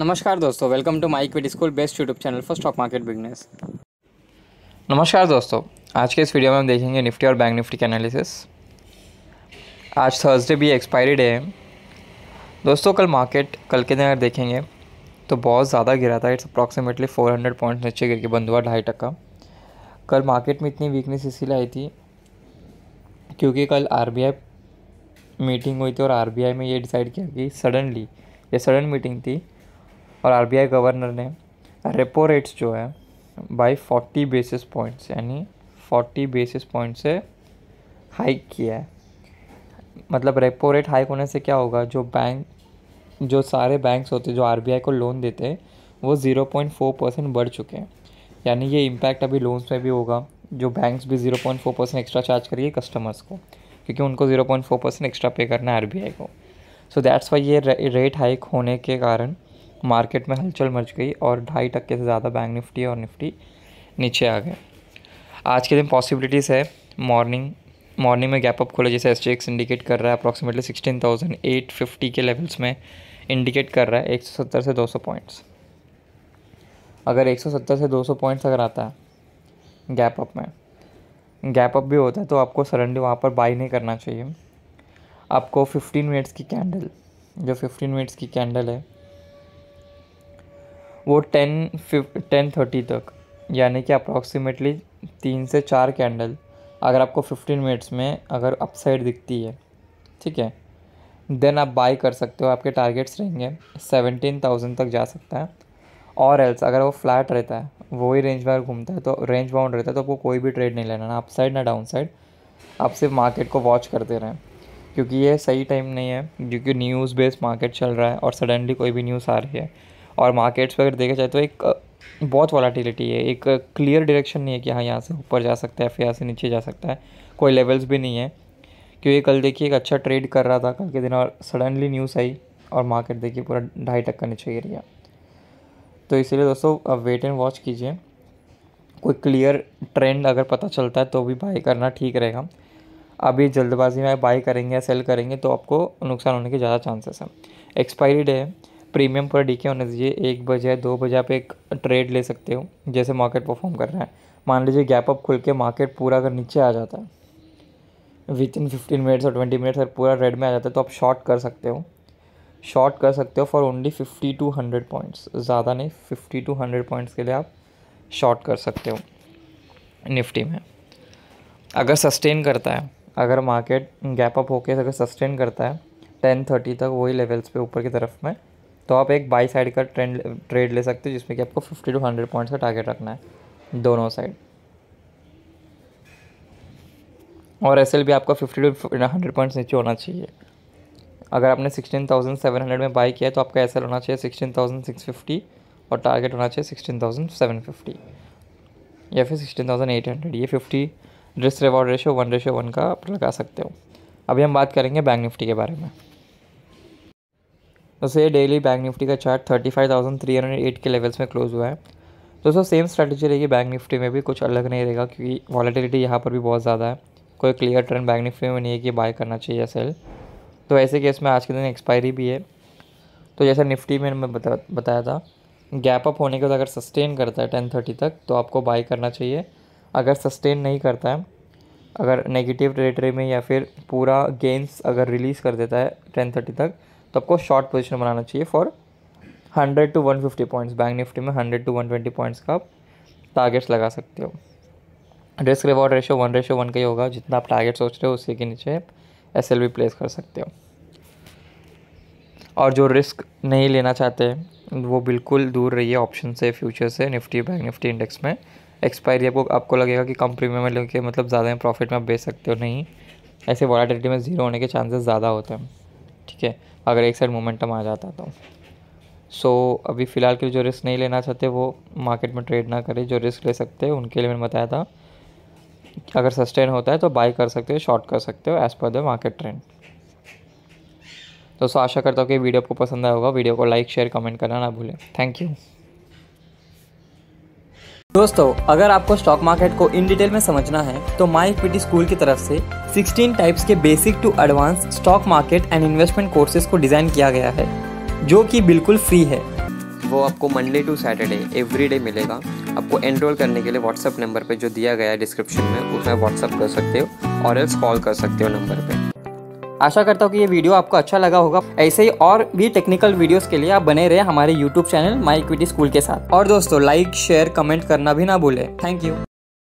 नमस्कार दोस्तों welcome to my equity school best YouTube channel for stock market business नमस्कार दोस्तों आज के इस वीडियो में हम देखेंगे निफ्टी और बैंक निफ्टी के एनालिसिस आज थर्सडे भी एक्सपायरी डे है दोस्तों कल मार्केट कल के दिन अगर देखेंगे तो बहुत ज़्यादा गिरा था इट्स अप्रॉक्सीमेटली 400 पॉइंट्स नीचे गिर के बंद हुआ ढाई टक्का कल मार्केट में इतनी वीकनेस इसीलिए आई थी क्योंकि कल आर मीटिंग हुई थी और आर में ये डिसाइड किया कि सडनली ये सडन मीटिंग थी और आरबीआई गवर्नर ने रेपो रेट्स जो है बाई फोर्टी बेसिस पॉइंट्स यानी फोर्टी बेसिस पॉइंट से हाइक किया है मतलब रेपो रेट हाइक होने से क्या होगा जो बैंक जो सारे बैंक्स होते जो आर को लोन देते हैं वो ज़ीरो पॉइंट फोर परसेंट बढ़ चुके हैं यानी ये इम्पैक्ट अभी लोन्स में भी होगा जो बैंक्स भी zero point four percent extra charge करिए कस्टमर्स को क्योंकि उनको zero point four percent extra pay करना है आर को सो दैट्स वाई ये रेट हाइक होने के कारण मार्केट में हलचल मच गई और ढाई टक्के से ज़्यादा बैंक निफ्टी और निफ्टी नीचे आ गए आज के दिन पॉसिबिलिटीज़ है मॉर्निंग मॉर्निंग में गैप अप खोले जैसे एस एक्स इंडिकेट कर रहा है approximately sixteen thousand eight fifty के लेवल्स में इंडिकेट कर रहा है एक सौ सत्तर से दो सौ पॉइंट्स अगर एक सौ सत्तर से दो सौ पॉइंट्स अगर आता है गैप अप में गैप अप भी होता है तो आपको सडनली वहाँ पर बाई नहीं करना चाहिए आपको फिफ्टीन मिनट्स की कैंडल जो फिफ्टीन मिनट्स की कैंडल है वो टेन फिफ टेन थर्टी तक यानी कि अप्रॉक्सीमेटली तीन से चार कैंडल अगर आपको फिफ्टीन मिनट्स में अगर अपसाइड दिखती है ठीक है देन आप बाई कर सकते हो आपके टारगेट्स रहेंगे सेवनटीन थाउजेंड तक जा सकता है और एल्स अगर वो फ्लैट रहता है वही रेंज बाहर घूमता है तो रेंज बाउंड रहता है तो आपको कोई भी ट्रेड नहीं लेना ना अपसाइड ना डाउन साइड आप सिर्फ मार्केट को वॉच करते रहें क्योंकि ये सही टाइम नहीं है क्योंकि न्यूज़ बेस्ड मार्केट चल रहा है और सडनली कोई भी न्यूज़ आ रही है और मार्केट्स पर अगर देखा जाए तो एक बहुत वॉलाटिलिटी है एक क्लियर डायरेक्शन नहीं है कि हाँ यहाँ से ऊपर जा सकता है फिर यहाँ से नीचे जा सकता है कोई लेवल्स भी नहीं है क्योंकि कल देखिए एक अच्छा ट्रेड कर रहा था कल के दिन और सडनली न्यूज़ आई और मार्केट देखिए पूरा ढाई टक्का नीचे गिर गया तो इसीलिए दोस्तों अब वेट एंड वॉच कीजिए कोई क्लियर ट्रेंड अगर पता चलता है तो भी बाई करना ठीक रहेगा अभी जल्दबाजी में बाई करेंगे या सेल करेंगे तो आपको नुकसान होने के ज़्यादा चांसेस हैं एक्सपायरी डे है प्रीमियम पर डी के होने दीजिए एक बजे दो बजे आप एक ट्रेड ले सकते हो जैसे मार्केट परफॉर्म कर रहा है मान लीजिए गैप अप खुल के मार्केट पूरा अगर नीचे आ जाता है विद इन फिफ्टीन मिनट्स और ट्वेंटी मिनट्स अगर पूरा रेड में आ जाता है तो आप शॉर्ट कर सकते हो शॉर्ट कर सकते हो for only fifty to hundred points ज़्यादा नहीं फिफ्टी टू हंड्रेड पॉइंट्स के लिए आप शॉर्ट कर सकते हो निफ्टी में अगर सस्टेन करता है अगर मार्केट गैप अप होकर अगर सस्टेन करता है टेन थर्टी तक वही लेवल्स पे ऊपर की तरफ में तो आप एक बाई साइड का ट्रेंड ट्रेड ले सकते हो जिसमें कि आपको फिफ्टी टू हंड्रेड पॉइंट्स का टारगेट रखना है दोनों साइड और एस भी आपका फिफ्टी टू हंड्रेड पॉइंट्स नीचे होना चाहिए अगर आपने सिक्सटीन थाउजेंड सेवन हंड्रेड में बाई किया है तो आपका एस होना चाहिए सिक्सटीन थाउजेंड सिक्स फिफ्टी और टारगेट होना चाहिए सिक्सटीन थाउजेंड सेवन फिफ्टी या फिर सिक्सटीन थाउजेंड एट हंड्रेड ये fifty risk reward ratio one ratio one का आप लगा सकते हो अभी हम बात करेंगे बैंक निफ्टी के बारे में दोस्तों ये डेली बैंक निफ्टी का chart thirty five thousand three hundred eight के लेवल्स में क्लोज हुआ है दोस्तों सेम स्ट्रेटजी रहेगी बैंक निफ्टी में भी कुछ अलग नहीं रहेगा क्योंकि वॉलीटिलिटी यहाँ पर भी बहुत ज़्यादा है कोई क्लियर ट्रेंड बैंक निफ्टी में नहीं है कि बाय करना चाहिए सेल तो ऐसे केस में आज के दिन एक्सपायरी भी है तो जैसा निफ्टी में मैं बता बताया था गैप अप होने के बाद अगर सस्टेन करता है टेन थर्टी तक तो आपको बाय करना चाहिए अगर सस्टेन नहीं करता है अगर नेगेटिव टेरेटरी में या फिर पूरा गेंस अगर रिलीज़ कर देता है टेन थर्टी तक सबको शॉर्ट पोजिशन बनाना चाहिए for hundred to one fifty points bank Nifty में hundred to one twenty points का आप टारगेट्स लगा सकते हो risk reward ratio one ratio one का ही होगा जितना आप टारगेट सोच रहे हो उसी के नीचे एस एल प्लेस कर सकते हो और जो रिस्क नहीं लेना चाहते वो बिल्कुल दूर रहिए ऑप्शन से फ्यूचर से निफ्टी बैंक निफ्टी इंडेक्स में एक्सपायरी आपको आपको लगेगा कि कम प्रीमियम में लेके मतलब ज़्यादा प्रॉफिट में आप बेच सकते हो नहीं ऐसे वॉलाटिलिटी में ज़ीरो होने के चांसेस ज़्यादा होते हैं ठीक है अगर एक साइड मोमेंटम आ जाता तो सो so, अभी फ़िलहाल के लिए जो रिस्क नहीं लेना चाहते वो मार्केट में ट्रेड ना करें जो रिस्क ले सकते हैं उनके लिए मैंने बताया था अगर सस्टेन होता है तो बाई कर सकते हो शॉर्ट कर सकते हो as per the market trend दोस्तों आशा करता हूँ कि वीडियो आपको पसंद आया होगा वीडियो को लाइक शेयर कमेंट करना ना भूलें थैंक यू दोस्तों अगर आपको स्टॉक मार्केट को इन डिटेल में समझना है तो माई इक्विटी स्कूल की तरफ से 16 टाइप्स के basic to advance stock market and investment courses को डिजाइन किया गया है जो कि बिल्कुल फ्री है वो आपको Monday to Saturday every day मिलेगा आपको एनरोल करने के लिए व्हाट्सअप नंबर पर जो दिया गया है डिस्क्रिप्शन में उसमें व्हाट्सअप कर सकते हो और एल्स कॉल कर सकते हो नंबर पर आशा करता हूँ कि ये वीडियो आपको अच्छा लगा होगा ऐसे ही और भी टेक्निकल वीडियोस के लिए आप बने रहे हमारे YouTube channel my equity school के साथ और दोस्तों लाइक शेयर कमेंट करना भी ना भूले थैंक यू